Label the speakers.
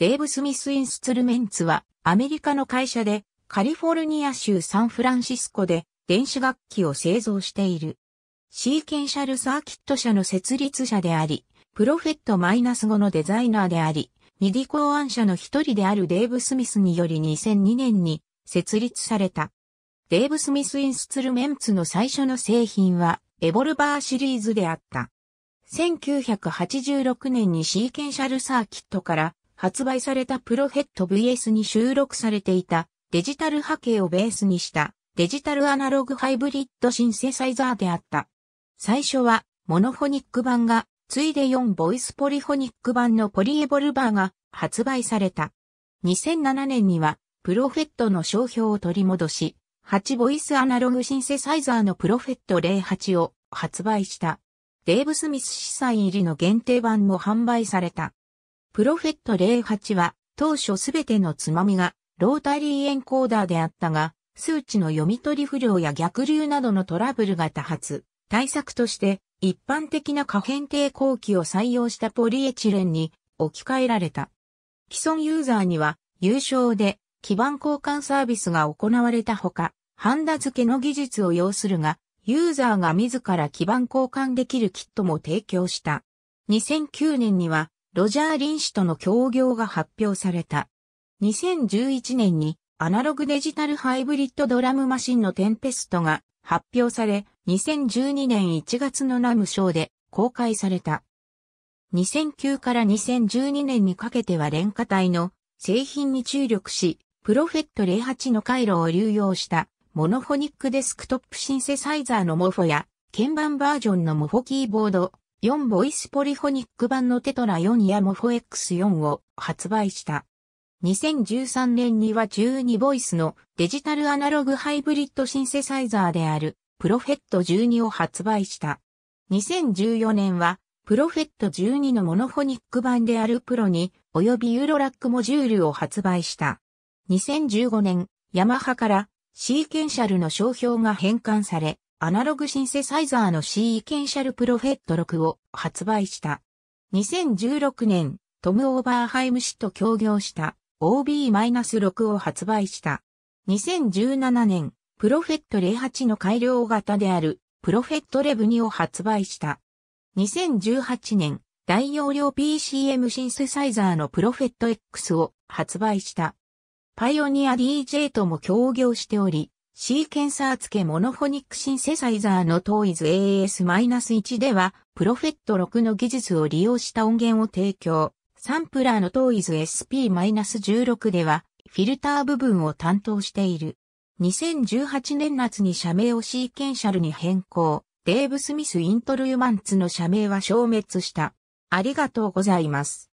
Speaker 1: デーブ・スミス・インスツルメンツは、アメリカの会社で、カリフォルニア州サンフランシスコで、電子楽器を製造している。シーケンシャルサーキット社の設立者であり、プロフェットマイナス -5 のデザイナーであり、ミディ考案者の一人であるデーブ・スミスにより2002年に設立された。デーブ・スミス・インスツルメンツの最初の製品は、エボルバーシリーズであった。1986年にシーケンシャルサーキットから発売されたプロヘッド VS に収録されていたデジタル波形をベースにしたデジタルアナログハイブリッドシンセサイザーであった。最初はモノフォニック版が、ついで4ボイスポリフォニック版のポリエボルバーが発売された。2007年にはプロフェットの商標を取り戻し、8ボイスアナログシンセサイザーのプロフェット08を発売した。デーブ・スミス司祭入りの限定版も販売された。プロフェット08は当初すべてのつまみがロータリーエンコーダーであったが、数値の読み取り不良や逆流などのトラブルが多発。対策として一般的な可変抵抗器を採用したポリエチレンに置き換えられた。既存ユーザーには有償で基盤交換サービスが行われたほか、ハンダ付けの技術を要するが、ユーザーが自ら基盤交換できるキットも提供した。2009年にはロジャー・リン氏との協業が発表された。2011年にアナログデジタルハイブリッドドラムマシンのテンペストが発表され、2012年1月のナムショーで公開された。2009から2012年にかけては廉価体の製品に注力し、プロフェット08の回路を流用したモノフォニックデスクトップシンセサイザーのモフォや鍵盤バージョンのモフォキーボード、4ボイスポリフォニック版のテトラ4やモフォ X4 を発売した。2013年には12ボイスのデジタルアナログハイブリッドシンセサイザーであるプロフェット12を発売した。2014年はプロフェット12のモノフォニック版であるプロに及びユーロラックモジュールを発売した。2015年、ヤマハからシーケンシャルの商標が返還され、アナログシンセサイザーのシーケンシャルプロフェット6を発売した。2016年、トム・オーバーハイム氏と協業した OB-6 を発売した。2017年、プロフェット08の改良型であるプロフェットレブ2を発売した。2018年、大容量 PCM シンセサイザーのプロフェット X を発売した。パイオニア DJ とも協業しており、シーケンサー付けモノフォニックシンセサイザーのトーイズ AS-1 では、プロフェット6の技術を利用した音源を提供。サンプラーのトーイズ SP-16 では、フィルター部分を担当している。2018年夏に社名をシーケンシャルに変更。デーブ・スミス・イントルユマンツの社名は消滅した。ありがとうございます。